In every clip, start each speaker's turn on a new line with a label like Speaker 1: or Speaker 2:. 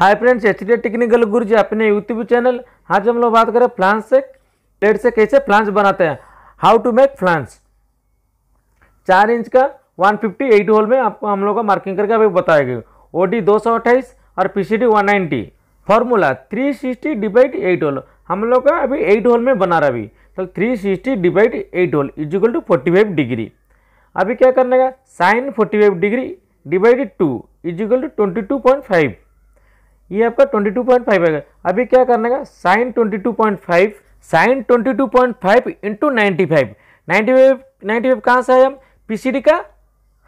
Speaker 1: हाय friends H D technical Guru ji अपने YouTube channel आज हम लोग बात करें फ्लांस से प्लेट से कैसे फ्लांस बनाते हैं हाउ टू मेक फ्लांस चार इंच का 158 होल में आपको हम लोग का मार्किंग करके अभी बताएंगे ओ डी दो सौ अट्ठाईस और P C D one ninety formula three sixty divide eight hole हम लोग का अभी एट होल में बना रहा अभी तो three sixty divide eight hole equal to forty five degree अभी क्या करने का sine forty five degree divide two equal to twenty two point five ये आपका 22.5 आएगा अभी क्या करने का sine 22.5 sine 22.5 into ninety five ninety five ninety five कहाँ से आया पीसीडी का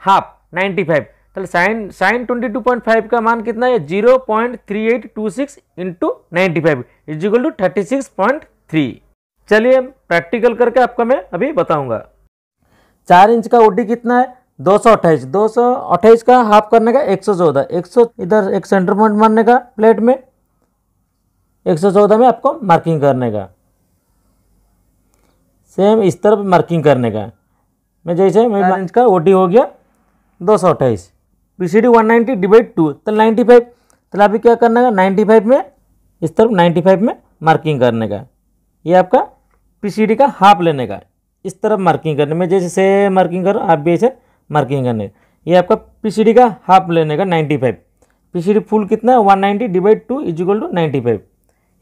Speaker 1: हाफ 95 फाइव तो sine sine twenty two point five का मान कितना है 0.3826 point three eight two six into ninety five equal to thirty six point three चलिए प्रैक्टिकल करके आपको मैं अभी बताऊंगा चार इंच का ओडी कितना है दो सौ अट्ठाईस दो सौ अट्ठाईस का हाफ करने का एक सौ चौदह एक सौ इधर एक सेंटर पॉइंट मारने का प्लेट में एक सौ चौदह में आपको मार्किंग करने का सेम इस तरफ मार्किंग करने का मैं जैसे मैं इंच का ओ हो गया दो सौ अट्ठाईस B C D one ninety divide two तो नाइन्टी फाइव तो अभी क्या करने का नाइन्टी फाइव में इस तरफ नाइन्टी फाइव में मार्किंग करने का ये आपका पी सी डी का हाफ लेने का इस तरफ मार्किंग करने में जैसे सेम मार्किंग करो आप भी ऐसे मार्किंग करने ये आपका पीसीडी का हाफ लेने का 95 पीसीडी फुल कितना है 190 ninety divide two is equal to ninety five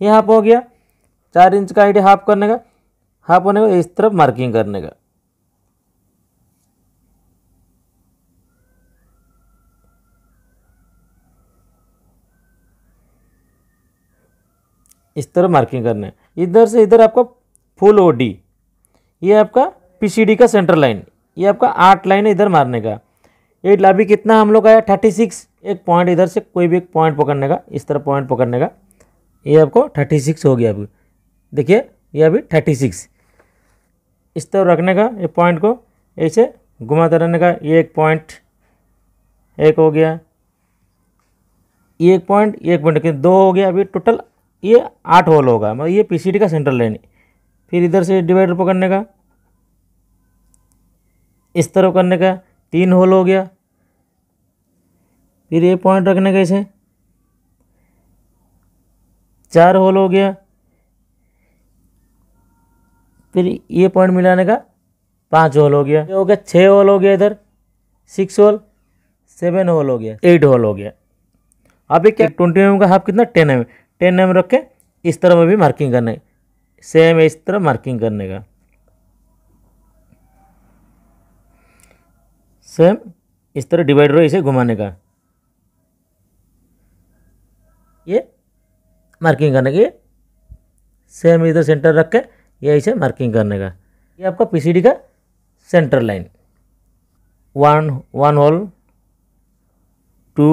Speaker 1: ये हाफ हो गया चार इंच का हाइट हाफ करने का हाफ होने का इस तरफ मार्किंग करने का इस तरह मार्किंग करने इधर से इधर आपका फुल ओडी ये आपका पीसीडी का सेंटर लाइन ये आपका आठ लाइन है इधर मारने का ये अभी कितना हम लोग का है थर्टी सिक्स एक पॉइंट इधर से कोई भी एक पॉइंट पकड़ने का इस तरह पॉइंट पकड़ने का ये आपको थर्टी सिक्स हो गया अभी देखिए ये अभी थर्टी सिक्स इस तरह रखने का ये पॉइंट को ऐसे घुमाते रहने का ये एक पॉइंट एक हो गया ये एक पॉइंट एक पॉइंट दो हो गया अभी टोटल ये आठ होल होगा मतलब ये डी का सेंट्रल लाइन फिर इधर से डिवाइडर पकड़ने का इस तरफ करने का तीन होल हो गया फिर ये पॉइंट रखने का इसे चार होल हो गया फिर ये पॉइंट मिलाने का पांच होल हो गया हो गया छः होल हो गया इधर सिक्स होल सेवन होल हो गया एट होल हो गया अभी क्या ट्वेंटी एम का हाफ कितना टेन एम टेन एम रख के इस तरह में भी मार्किंग करने सेम इस तरह मार्किंग करने का सेम इस तरह डिवाइडर है इसे घुमाने का ये मार्किंग करने की सेम इधर सेंटर रख के ये इसे मार्किंग करने का ये आपका पीसीडी का centre line one one hole two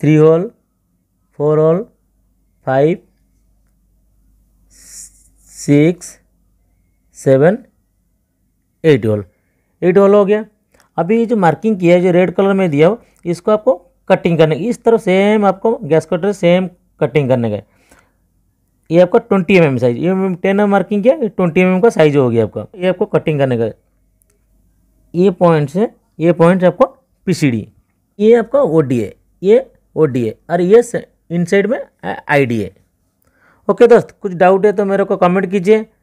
Speaker 1: three hole four hole five six seven eight hole ये डॉल हो गया अभी जो मार्किंग किया है जो रेड कलर में दिया हो इसको आपको कटिंग करने की इस तरफ सेम आपको गैस कटर सेम कटिंग करने का ये आपका ट्वेंटी एम एम साइज ये टेन एम मार्किंग किया ट्वेंटी एम एम का साइज हो गया आपका ये आपको कटिंग करने का ये पॉइंट्स है ये पॉइंट आपको पीसीडी ये आपका ओ ये ओ और ये इन साइड में आई ओके दोस्त कुछ डाउट है तो मेरे को कमेंट कीजिए